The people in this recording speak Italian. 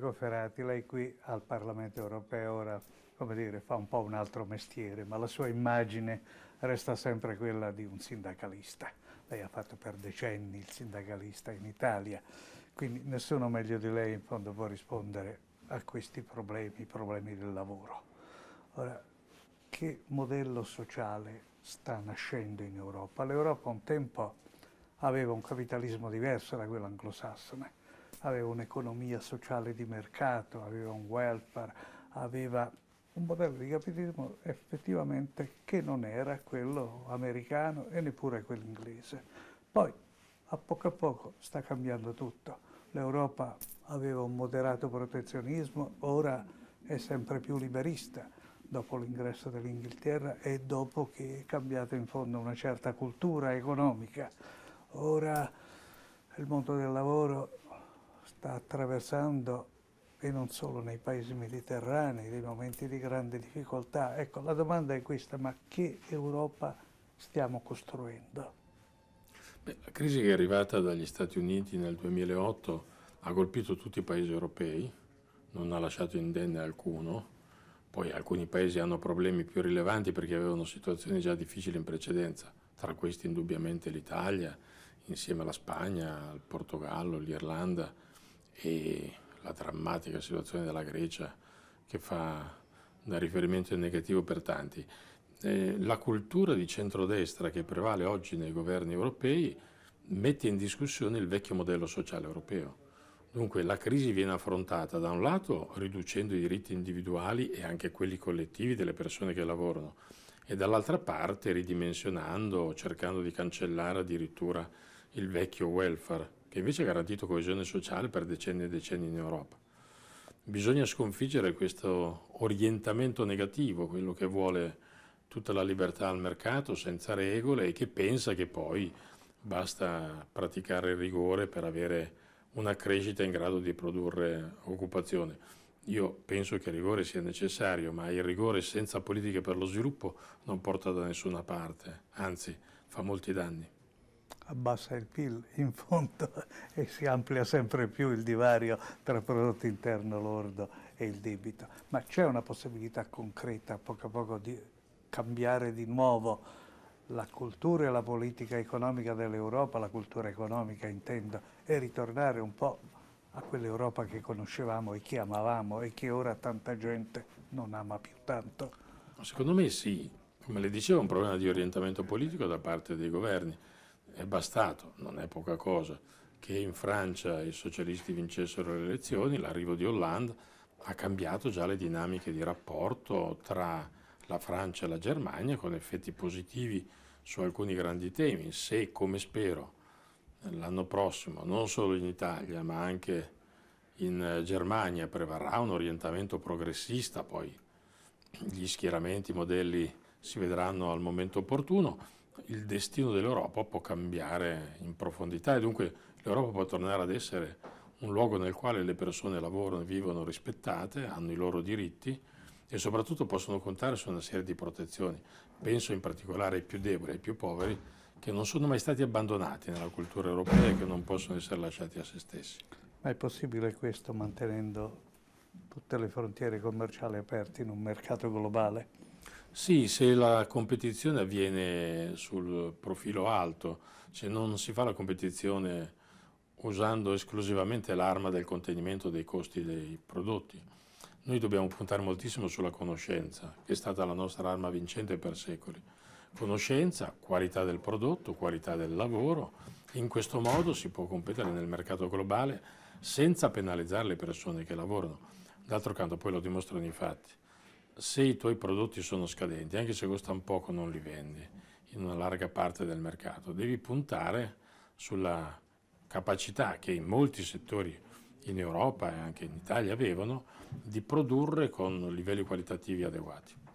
Domenico Ferrati, lei qui al Parlamento europeo ora, come dire, fa un po' un altro mestiere, ma la sua immagine resta sempre quella di un sindacalista. Lei ha fatto per decenni il sindacalista in Italia, quindi nessuno meglio di lei in fondo può rispondere a questi problemi, i problemi del lavoro. Ora, che modello sociale sta nascendo in Europa? L'Europa un tempo aveva un capitalismo diverso da quello anglosassone aveva un'economia sociale di mercato, aveva un welfare, aveva un modello di capitalismo effettivamente che non era quello americano e neppure quello inglese. Poi, a poco a poco, sta cambiando tutto. L'Europa aveva un moderato protezionismo, ora è sempre più liberista dopo l'ingresso dell'Inghilterra e dopo che è cambiata in fondo una certa cultura economica. Ora il mondo del lavoro sta attraversando e non solo nei paesi mediterranei, dei momenti di grande difficoltà. Ecco, la domanda è questa, ma che Europa stiamo costruendo? Beh, la crisi che è arrivata dagli Stati Uniti nel 2008 ha colpito tutti i paesi europei, non ha lasciato indenne alcuno, poi alcuni paesi hanno problemi più rilevanti perché avevano situazioni già difficili in precedenza, tra questi indubbiamente l'Italia, insieme alla Spagna, il Portogallo, l'Irlanda, e la drammatica situazione della Grecia che fa da riferimento in negativo per tanti. Eh, la cultura di centrodestra che prevale oggi nei governi europei mette in discussione il vecchio modello sociale europeo. Dunque la crisi viene affrontata da un lato riducendo i diritti individuali e anche quelli collettivi delle persone che lavorano e dall'altra parte ridimensionando, cercando di cancellare addirittura il vecchio welfare che invece ha garantito coesione sociale per decenni e decenni in Europa. Bisogna sconfiggere questo orientamento negativo, quello che vuole tutta la libertà al mercato senza regole e che pensa che poi basta praticare il rigore per avere una crescita in grado di produrre occupazione. Io penso che il rigore sia necessario, ma il rigore senza politiche per lo sviluppo non porta da nessuna parte, anzi fa molti danni abbassa il PIL in fondo e si amplia sempre più il divario tra prodotto interno lordo e il debito. Ma c'è una possibilità concreta poco a poco di cambiare di nuovo la cultura e la politica economica dell'Europa, la cultura economica intendo, e ritornare un po' a quell'Europa che conoscevamo e che amavamo e che ora tanta gente non ama più tanto? Secondo me sì, come le dicevo è un problema di orientamento politico da parte dei governi. È bastato, non è poca cosa, che in Francia i socialisti vincessero le elezioni, l'arrivo di Hollande ha cambiato già le dinamiche di rapporto tra la Francia e la Germania con effetti positivi su alcuni grandi temi. Se, come spero, l'anno prossimo, non solo in Italia ma anche in Germania, prevarrà un orientamento progressista, poi gli schieramenti, i modelli si vedranno al momento opportuno, il destino dell'Europa può cambiare in profondità e dunque l'Europa può tornare ad essere un luogo nel quale le persone lavorano e vivono rispettate, hanno i loro diritti e soprattutto possono contare su una serie di protezioni. Penso in particolare ai più deboli, ai più poveri, che non sono mai stati abbandonati nella cultura europea e che non possono essere lasciati a se stessi. Ma è possibile questo mantenendo tutte le frontiere commerciali aperte in un mercato globale? Sì, se la competizione avviene sul profilo alto, se non si fa la competizione usando esclusivamente l'arma del contenimento dei costi dei prodotti. Noi dobbiamo puntare moltissimo sulla conoscenza, che è stata la nostra arma vincente per secoli. Conoscenza, qualità del prodotto, qualità del lavoro. In questo modo si può competere nel mercato globale senza penalizzare le persone che lavorano. D'altro canto poi lo dimostrano i fatti se i tuoi prodotti sono scadenti, anche se costano poco, non li vendi in una larga parte del mercato. Devi puntare sulla capacità che in molti settori in Europa e anche in Italia avevano di produrre con livelli qualitativi adeguati.